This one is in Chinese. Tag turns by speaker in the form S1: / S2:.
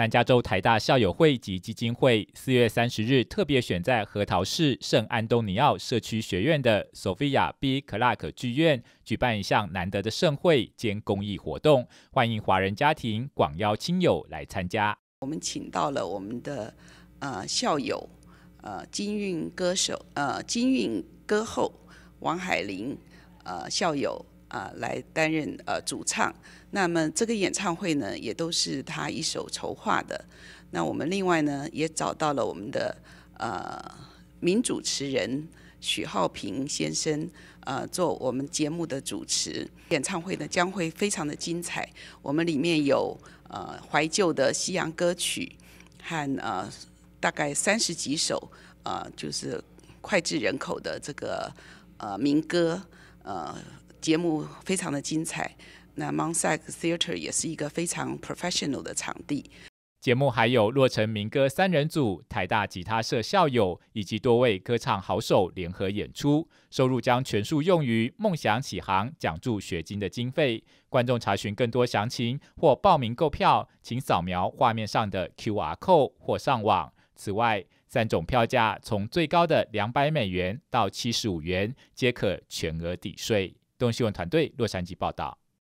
S1: 南加州台大校友会及基金会四月三十日特别选在核桃市圣安东尼奥社区学院的 Sophia B. c l a r k 剧院举办一项难得的盛会兼公益活动，欢迎华人家庭广邀亲友来参
S2: 加。我们请到了我们的呃校友呃金韵歌手呃金韵歌后王海玲呃校友。啊，来担任呃主唱，那么这个演唱会呢，也都是他一手筹划的。那我们另外呢，也找到了我们的呃名主持人许浩平先生，呃做我们节目的主持。演唱会呢将会非常的精彩。我们里面有呃怀旧的西洋歌曲和呃大概三十几首呃就是脍炙人口的这个呃民歌呃。节目非常的精彩，那 m o n t a c t h e a t e r 也是一个非常 professional 的场地。
S1: 节目还有洛城民歌三人组、台大吉他社校友以及多位歌唱好手联合演出，收入将全数用于梦想起航奖助学金的经费。观众查询更多详情或报名购票，请扫描画面上的 QR code 或上网。此外，三种票价从最高的两百美元到七十五元，皆可全额抵税。东新闻团队洛杉矶报道。